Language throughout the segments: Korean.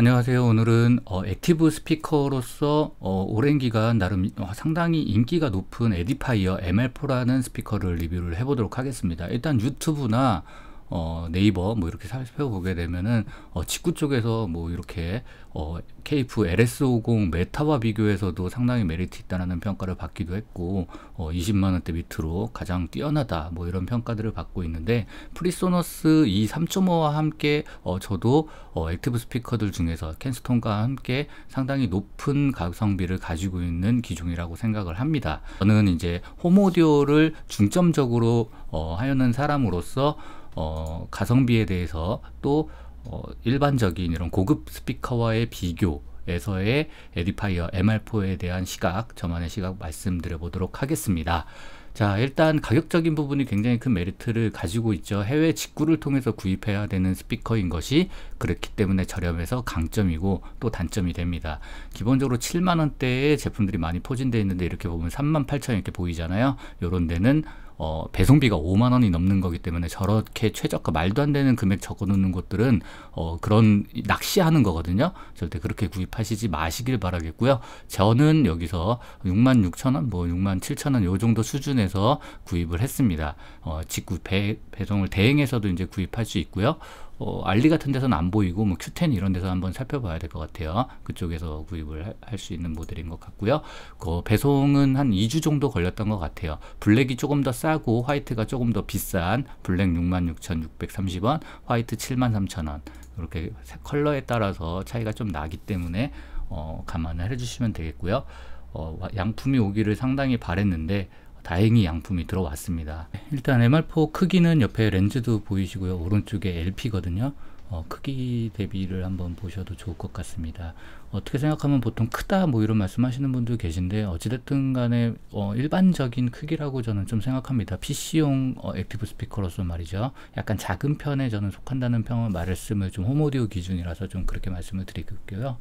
안녕하세요. 오늘은 어, 액티브 스피커로서 어, 오랜 기간 나름 어, 상당히 인기가 높은 에디파이어 ML4라는 스피커를 리뷰를 해보도록 하겠습니다. 일단 유튜브나 어, 네이버 뭐 이렇게 살펴보게 되면은 어, 직구 쪽에서 뭐 이렇게 어, KF LS50 메타와 비교해서도 상당히 메리트 있다는 평가를 받기도 했고 어, 20만 원대 밑으로 가장 뛰어나다 뭐 이런 평가들을 받고 있는데 프리소너스 2 3.5와 함께 어, 저도 어, 액티브 스피커들 중에서 캔스톤과 함께 상당히 높은 가성비를 가지고 있는 기종이라고 생각을 합니다. 저는 이제 홈오디오를 중점적으로 어, 하려는 사람으로서 어, 가성비에 대해서 또 어, 일반적인 이런 고급 스피커와의 비교 에서의 에디파이어 MR4에 대한 시각, 저만의 시각 말씀드려 보도록 하겠습니다. 자 일단 가격적인 부분이 굉장히 큰 메리트를 가지고 있죠 해외 직구를 통해서 구입해야 되는 스피커인 것이 그렇기 때문에 저렴해서 강점이고 또 단점이 됩니다 기본적으로 7만원대의 제품들이 많이 포진되어 있는데 이렇게 보면 3만 8천 이렇게 보이잖아요 요런 데는 어, 배송비가 5만 원이 넘는 거기 때문에 저렇게 최저가 말도 안 되는 금액 적어놓는 곳들은 어, 그런 낚시하는 거거든요. 절대 그렇게 구입하시지 마시길 바라겠고요. 저는 여기서 6만 6천 원, 뭐 6만 7천 원 요 정도 수준에서 구입을 했습니다. 어, 직구 배, 배송을 대행해서도 이제 구입할 수 있고요. 어, 알리 같은 데서는 안 보이고 뭐 큐텐 이런 데서 한번 살펴봐야 될 것 같아요. 그쪽에서 구입을 할 수 있는 모델인 것 같고요. 그 배송은 한 2주 정도 걸렸던 것 같아요. 블랙이 조금 더 싸고 화이트가 조금 더 비싼 블랙 66,630원, 화이트 73,000원 이렇게 컬러에 따라서 차이가 좀 나기 때문에 어, 감안을 해주시면 되겠고요. 어, 양품이 오기를 상당히 바랬는데 다행히 양품이 들어왔습니다. 일단 MR4 크기는 옆에 렌즈도 보이시고요. 오른쪽에 LP거든요. 어, 크기 대비를 한번 보셔도 좋을 것 같습니다. 어떻게 생각하면 보통 크다 뭐 이런 말씀하시는 분도 계신데 어찌됐든 간에 어 일반적인 크기라고 저는 좀 생각합니다. PC용 어 액티브 스피커로서 말이죠. 약간 작은 편에 저는 속한다는 평을 말씀을 좀 홈오디오 기준이라서 좀 그렇게 말씀을 드리고요.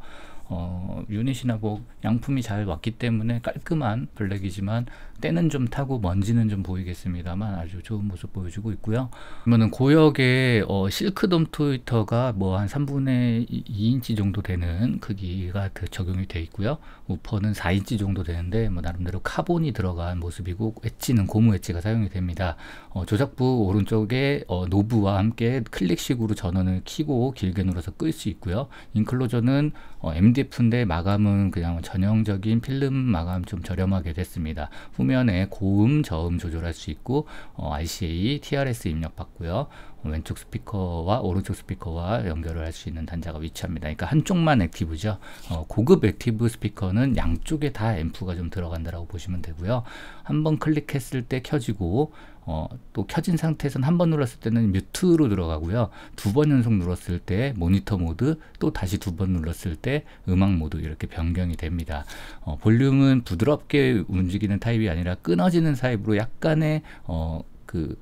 어, 유닛이나 뭐 양품이 잘 왔기 때문에 깔끔한 블랙이지만 때는 좀 타고 먼지는 좀 보이겠습니다만 아주 좋은 모습 보여주고 있고요. 그러면은 고역의 어, 실크돔 트위터가 뭐 한 3분의 2인치 정도 되는 크기 바디가 그 적용이 돼 있고요. 우퍼는 4인치 정도 되는데 뭐 나름대로 카본이 들어간 모습이고 엣지는 고무 엣지가 사용이 됩니다. 어, 조작부 오른쪽에 어, 노브와 함께 클릭식으로 전원을 키고 길게 눌러서 끌 수 있고요. 인클로저는 어, MDF인데 마감은 그냥 전형적인 필름 마감 좀 저렴하게 됐습니다. 후면에 고음, 저음 조절할 수 있고 ICA, 어, TRS 입력받고요. 왼쪽 스피커와 오른쪽 스피커와 연결을 할 수 있는 단자가 위치합니다. 그러니까 한쪽만 액티브죠. 어, 고급 액티브 스피커는 양쪽에 다 앰프가 좀 들어간다라고 보시면 되고요. 한번 클릭했을 때 켜지고 어, 또 켜진 상태에선 한번 눌렀을 때는 뮤트로 들어가고요. 두 번 연속 눌렀을 때 모니터 모드, 또 다시 두 번 눌렀을 때 음악 모드 이렇게 변경이 됩니다. 어, 볼륨은 부드럽게 움직이는 타입이 아니라 끊어지는 타입으로 약간의 어, 그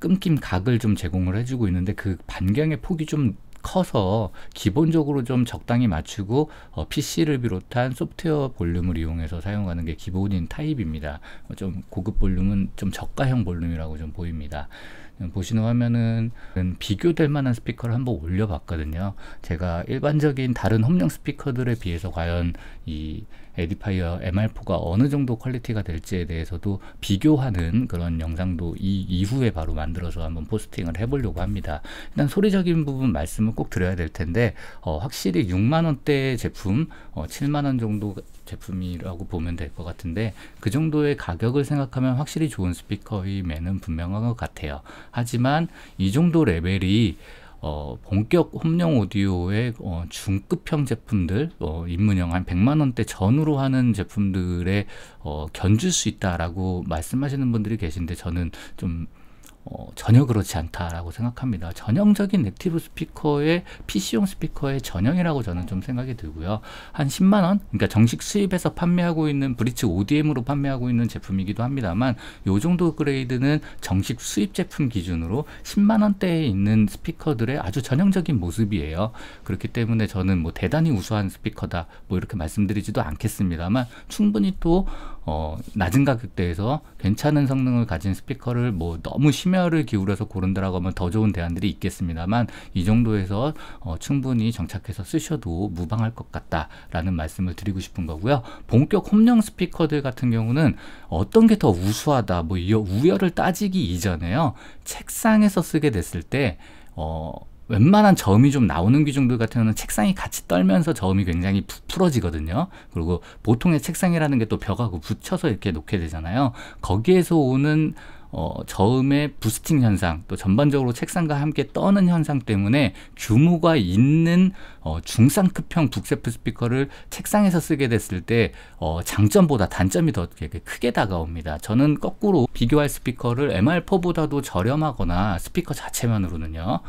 끊김 각을 좀 제공을 해주고 있는데 그 반경의 폭이 좀 커서 기본적으로 좀 적당히 맞추고 어, PC를 비롯한 소프트웨어 볼륨을 이용해서 사용하는 게 기본인 타입입니다. 어, 좀 고급 볼륨은 좀 저가형 볼륨이라고 좀 보입니다. 음, 보시는 화면은 비교될 만한 스피커를 한번 올려봤거든요. 제가 일반적인 다른 홈용 스피커들에 비해서 과연 이 에디파이어 MR4가 어느 정도 퀄리티가 될지에 대해서도 비교하는 그런 영상도 이 이후에 바로 만들어서 한번 포스팅을 해보려고 합니다. 일단 소리적인 부분 말씀을 말씀을 꼭 드려야 될 텐데 어, 확실히 6만 원대 제품, 어, 7만 원 정도 제품이라고 보면 될 것 같은데 그 정도의 가격을 생각하면 확실히 좋은 스피커임에는 분명한 것 같아요. 하지만 이 정도 레벨이 어, 본격 홈용 오디오의 어, 중급형 제품들, 어, 입문형 한 100만 원대 전후로 하는 제품들에 어, 견줄 수 있다라고 말씀하시는 분들이 계신데 저는 좀 어, 전혀 그렇지 않다라고 생각합니다. 전형적인 액티브 스피커의 PC용 스피커의 전형이라고 저는 좀 생각이 들고요. 한 10만 원, 그러니까 정식 수입에서 판매하고 있는 브릿지 ODM으로 판매하고 있는 제품이기도 합니다만, 요 정도 그레이드는 정식 수입 제품 기준으로 10만 원대에 있는 스피커들의 아주 전형적인 모습이에요. 그렇기 때문에 저는 뭐 대단히 우수한 스피커다 뭐 이렇게 말씀드리지도 않겠습니다만 충분히 또 어, 낮은 가격대에서 괜찮은 성능을 가진 스피커를 뭐 너무 심 심혈을 기울여서 고른다라고 하면 더 좋은 대안들이 있겠습니다만 이 정도에서 어, 충분히 정착해서 쓰셔도 무방할 것 같다라는 말씀을 드리고 싶은 거고요. 본격 홈령 스피커들 같은 경우는 어떤 게 더 우수하다 뭐 우열을 따지기 이전에요. 책상에서 쓰게 됐을 때 어, 웬만한 저음이 좀 나오는 귀중들 같은 경우는 책상이 같이 떨면서 저음이 굉장히 부풀어지거든요. 그리고 보통의 책상이라는 게 또 벽하고 붙여서 이렇게 놓게 되잖아요. 거기에서 오는 어, 저음의 부스팅 현상, 또 전반적으로 책상과 함께 떠는 현상 때문에 규모가 있는 어, 중상급형 북세프 스피커를 책상에서 쓰게 됐을 때 어, 장점보다 단점이 더 크게 다가옵니다. 저는 거꾸로 비교할 스피커를 MR4보다도 저렴하거나 스피커 자체만으로는요.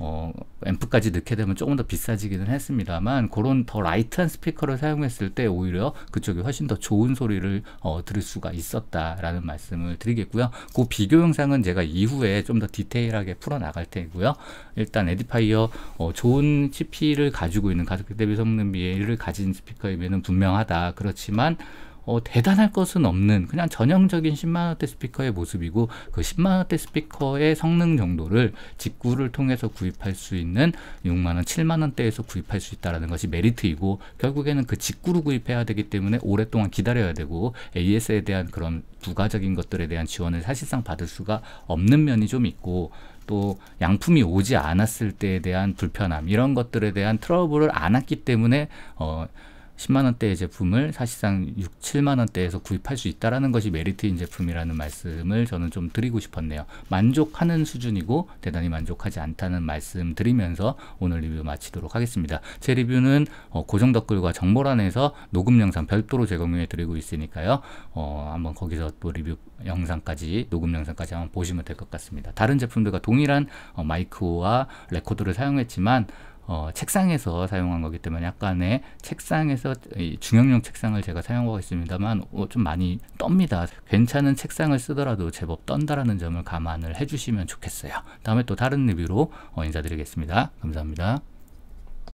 어, 앰프까지 넣게 되면 조금 더 비싸지기는 했습니다만 그런 더 라이트한 스피커를 사용했을 때 오히려 그쪽이 훨씬 더 좋은 소리를 어, 들을 수가 있었다라는 말씀을 드리겠고요. 그 비교 영상은 제가 이후에 좀 더 디테일하게 풀어나갈 테고요. 일단 에디파이어 어, 좋은 CP를 가지고 있는 가격 대비 성능비를 가진 스피커임에 분명하다. 그렇지만 어, 대단할 것은 없는 그냥 전형적인 10만 원대 스피커의 모습이고 그 10만 원대 스피커의 성능 정도를 직구를 통해서 구입할 수 있는 6만 원, 7만 원대에서 구입할 수 있다라는 것이 메리트이고 결국에는 그 직구로 구입해야 되기 때문에 오랫동안 기다려야 되고 AS에 대한 그런 부가적인 것들에 대한 지원을 사실상 받을 수가 없는 면이 좀 있고 또 양품이 오지 않았을 때에 대한 불편함 이런 것들에 대한 트러블을 안았기 때문에 어 10만 원대의 제품을 사실상 6, 7만 원대에서 구입할 수 있다라는 것이 메리트인 제품이라는 말씀을 저는 좀 드리고 싶었네요. 만족하는 수준이고 대단히 만족하지 않다는 말씀 드리면서 오늘 리뷰 마치도록 하겠습니다. 제 리뷰는 어, 고정 댓글과 정보란에서 녹음 영상 별도로 제공해 드리고 있으니까요. 어, 한번 거기서 또 리뷰 영상까지 녹음 영상까지 한번 보시면 될 것 같습니다. 다른 제품들과 동일한 어, 마이크와 레코드를 사용했지만 어, 책상에서 사용한 거기 때문에 약간의 책상에서 중형용 책상을 제가 사용하고 있습니다만 어, 좀 많이 떱니다. 괜찮은 책상을 쓰더라도 제법 떤다라는 점을 감안을 해주시면 좋겠어요. 다음에 또 다른 리뷰로 어, 인사드리겠습니다. 감사합니다.